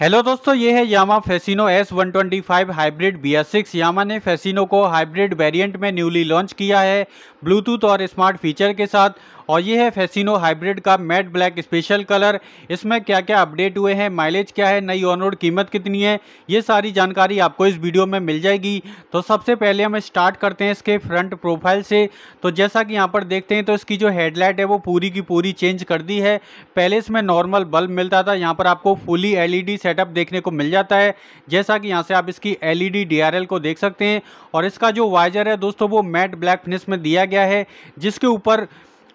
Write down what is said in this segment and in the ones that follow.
hello दोस्तों ये है Yamaha Fascino S one twenty five hybrid B S six Yamaha ने फेसिनो को हाइब्रिड वेरिएंट में न्यूली लॉन्च किया है ब्लूटूथ और स्मार्ट फीचर के साथ और ये है फैसिनो हाइब्रिड का मैट ब्लैक स्पेशल कलर इसमें क्या क्या अपडेट हुए हैं माइलेज क्या है नई ऑन रोड कीमत कितनी है ये सारी जानकारी आपको इस वीडियो में मिल जाएगी तो सबसे पहले हम स्टार्ट करते हैं इसके फ्रंट प्रोफाइल से तो जैसा कि यहाँ पर देखते हैं तो इसकी जो हेडलाइट है वो पूरी की पूरी चेंज कर दी है पहले इसमें नॉर्मल बल्ब मिलता था यहाँ पर आपको फुली एल सेटअप देखने को मिल जाता है जैसा कि यहाँ से आप इसकी एल ई को देख सकते हैं और इसका जो वाइजर है दोस्तों वो मैट ब्लैक फिनिश में दिया गया है जिसके ऊपर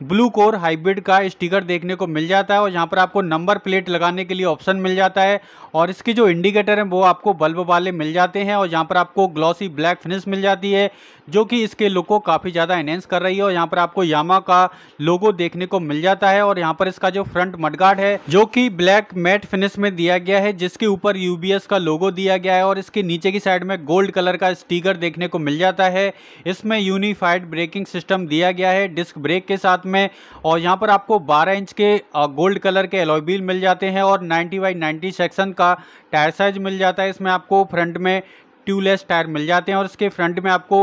ब्लू कोर हाइब्रिड का स्टिकर देखने को मिल जाता है और यहाँ पर आपको नंबर प्लेट लगाने के लिए ऑप्शन मिल जाता है और इसके जो इंडिकेटर हैं वो आपको बल्ब वाले मिल जाते हैं और यहाँ पर आपको ग्लॉसी ब्लैक फिनिश मिल जाती है जो कि इसके लुक को काफ़ी ज़्यादा एनहेंस कर रही है और यहाँ पर आपको यामा का लोगो देखने को मिल जाता है और यहाँ पर इसका जो फ्रंट मडगार्ड है जो कि ब्लैक मैट फिनिश में दिया गया है जिसके ऊपर यू का लोगो दिया गया है और इसके नीचे की साइड में गोल्ड कलर का स्टीकर देखने को मिल जाता है इसमें यूनिफाइड ब्रेकिंग सिस्टम दिया गया है डिस्क ब्रेक के साथ में और यहाँ पर आपको 12 इंच के गोल्ड कलर के एलोबिल मिल जाते हैं और 90 बाई 90 सेक्शन का टायर साइज मिल जाता है इसमें आपको फ्रंट में ट्यूबलेस टायर मिल जाते हैं और इसके फ्रंट में आपको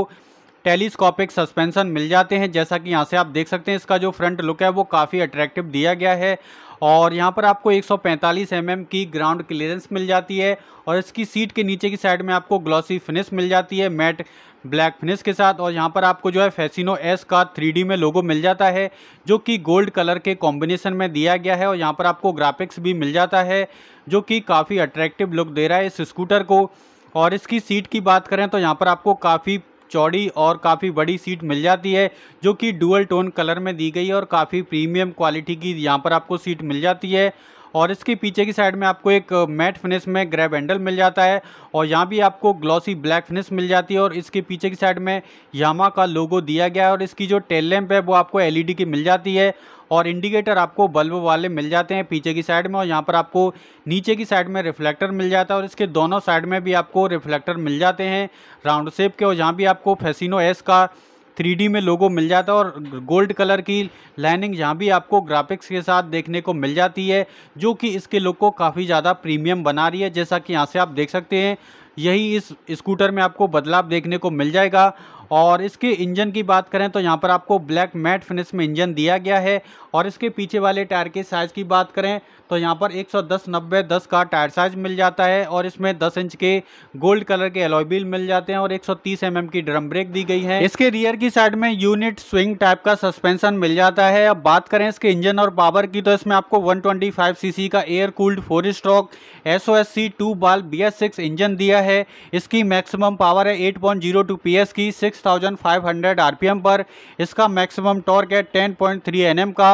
टेलीस्कोपिक सस्पेंशन मिल जाते हैं जैसा कि यहाँ से आप देख सकते हैं इसका जो फ्रंट लुक है वो काफ़ी अट्रैक्टिव दिया गया है और यहाँ पर आपको 145 mm की ग्राउंड क्लियरेंस मिल जाती है और इसकी सीट के नीचे की साइड में आपको ग्लॉसी फिनिश मिल जाती है मैट ब्लैक फिनिश के साथ और यहाँ पर आपको जो है फैसिनो एस का 3D में लोगो मिल जाता है जो कि गोल्ड कलर के कॉम्बिनेशन में दिया गया है और यहाँ पर आपको ग्राफिक्स भी मिल जाता है जो कि काफ़ी अट्रैक्टिव लुक दे रहा है इस स्कूटर को और इसकी सीट की बात करें तो यहाँ पर आपको काफ़ी चौड़ी और काफ़ी बड़ी सीट मिल जाती है जो कि डुअल टोन कलर में दी गई है और काफ़ी प्रीमियम क्वालिटी की यहाँ पर आपको सीट मिल जाती है और इसके पीछे की साइड में आपको एक मैट फिनिश में ग्रैब हैंडल मिल जाता है और यहाँ भी आपको ग्लॉसी ब्लैक फिनिश मिल जाती है और इसके पीछे की साइड में यामा का लोगो दिया गया है और इसकी जो टेल लैम्प है वो आपको एलईडी की मिल जाती है और इंडिकेटर आपको बल्ब वाले मिल जाते हैं पीछे की साइड में और यहाँ पर आपको नीचे की साइड में रिफ्लेक्टर मिल जाता है और इसके दोनों साइड में भी आपको रिफ्लेक्टर मिल जाते हैं राउंड शेप के और यहाँ भी आपको फेसिनो एस का थ्री में लोगो मिल जाता है और गोल्ड कलर की लाइनिंग यहाँ भी आपको ग्राफिक्स के साथ देखने को मिल जाती है जो कि इसके लुक को काफ़ी ज़्यादा प्रीमियम बना रही है जैसा कि यहाँ से आप देख सकते हैं यही इस स्कूटर में आपको बदलाव देखने को मिल जाएगा और इसके इंजन की बात करें तो यहाँ पर आपको ब्लैक मैट फिनिश में इंजन दिया गया है और इसके पीछे वाले टायर के साइज़ की बात करें तो यहाँ पर 110 90 10 का टायर साइज़ मिल जाता है और इसमें 10 इंच के गोल्ड कलर के एलॉयबील मिल जाते हैं और 130 mm की ड्रम ब्रेक दी गई है इसके रियर की साइड में यूनिट स्विंग टाइप का सस्पेंशन मिल जाता है अब बात करें इसके इंजन और पावर की तो इसमें आपको 125 सी का air cooled four stroke S O बाल बी इंजन दिया है है इसकी मैक्सिमम पावर है 8.02 पीएस की 6500 आरपीएम पर इसका मैक्सिमम टॉर्क है 10.3 पॉइंट का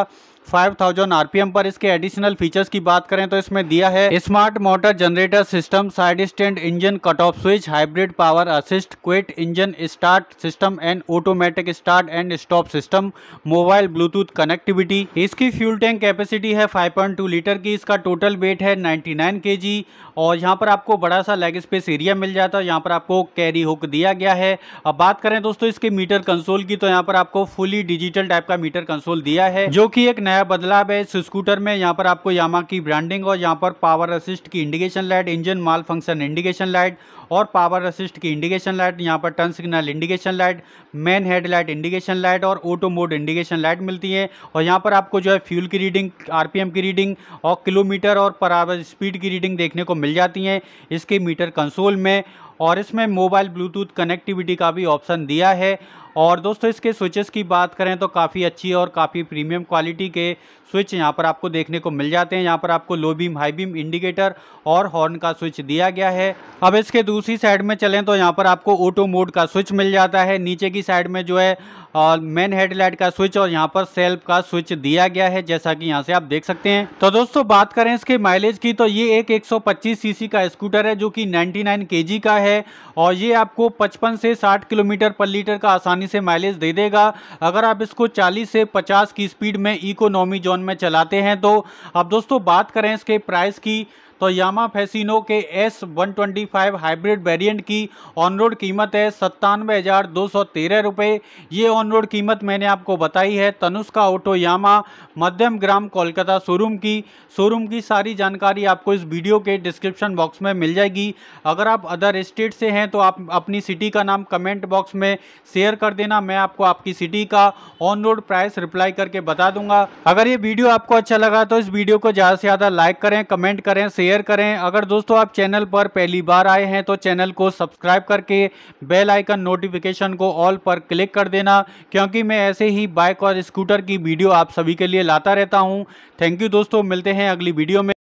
5000 आरपीएम पर इसके एडिशनल फीचर्स की बात करें तो इसमें दिया है smart motor generator system side stand engine cut off switch hybrid power assist quiet engine start system and automatic start and stop system mobile Bluetooth connectivity इसकी फ्यूल टैंक कैपेसिटी है 5.2 litre की इसका टोटल वेट है 99 जी और यहाँ पर आपको बड़ा सा लेग स्पेस एरिया मिल जाता है यहाँ पर आपको कैरी हुक दिया गया है अब बात करें दोस्तों इसके मीटर कंसोल की तो यहाँ पर आपको फुली डिजिटल टाइप का मीटर कंसोल दिया है जो कि एक नया बदलाव है इस स्कूटर में यहाँ पर आपको यामा की ब्रांडिंग और यहाँ पर पावर असिस्ट की indication light engine malfunction indication light और पावर असिस्ट की इंडिकेशन लाइट यहाँ पर turn signal indication light main headlight indication light और ऑटो मोड इंडिकेशन लाइट मिलती है और यहाँ पर आपको जो है फ्यूल की रीडिंग आर की रीडिंग और किलोमीटर और पर आवर स्पीड की रीडिंग देखने को मिल जाती है इसके मीटर कंसोल में और इसमें मोबाइल ब्लूटूथ कनेक्टिविटी का भी ऑप्शन दिया है और दोस्तों इसके स्विचेस की बात करें तो काफ़ी अच्छी और काफ़ी प्रीमियम क्वालिटी के स्विच यहाँ पर आपको देखने को मिल जाते हैं यहाँ पर आपको low beam high beam indicator और हॉर्न का स्विच दिया गया है अब इसके दूसरी साइड में चलें तो यहाँ पर आपको ऑटो मोड का स्विच मिल जाता है नीचे की साइड में जो है और मेन हेडलाइट का स्विच और यहाँ पर सेल्फ का स्विच दिया गया है जैसा कि यहाँ से आप देख सकते हैं तो दोस्तों बात करें इसके माइलेज की तो ये एक 125 सीसी का स्कूटर है जो कि 99 केजी का है और ये आपको 55 से 60 किलोमीटर पर लीटर का आसानी से माइलेज दे देगा अगर आप इसको 40 से 50 की स्पीड में इकोनॉमी जोन में चलाते हैं तो अब दोस्तों बात करें इसके प्राइस की तो यामा फैसिनो के एस फाइव हाइब्रिड वेरिएंट की ऑन रोड कीमत है सत्तानवे हज़ार दो सौ तेरह रुपये ये ऑन रोड कीमत मैंने आपको बताई है Tanushka auto Yamaha Madhyamgram Kolkata showroom की शोरूम की सारी जानकारी आपको इस वीडियो के डिस्क्रिप्शन बॉक्स में मिल जाएगी अगर आप अदर स्टेट से हैं तो आप अपनी सिटी का नाम कमेंट बॉक्स में शेयर कर देना मैं आपको आपकी सिटी का ऑन रोड प्राइस रिप्लाई करके बता दूंगा अगर ये वीडियो आपको अच्छा लगा तो इस वीडियो को ज़्यादा से ज़्यादा लाइक करें कमेंट करें शेयर शेयर करें अगर दोस्तों आप चैनल पर पहली बार आए हैं तो चैनल को सब्सक्राइब करके बेल आइकन नोटिफिकेशन को ऑल पर क्लिक कर देना क्योंकि मैं ऐसे ही बाइक और स्कूटर की वीडियो आप सभी के लिए लाता रहता हूँ थैंक यू दोस्तों मिलते हैं अगली वीडियो में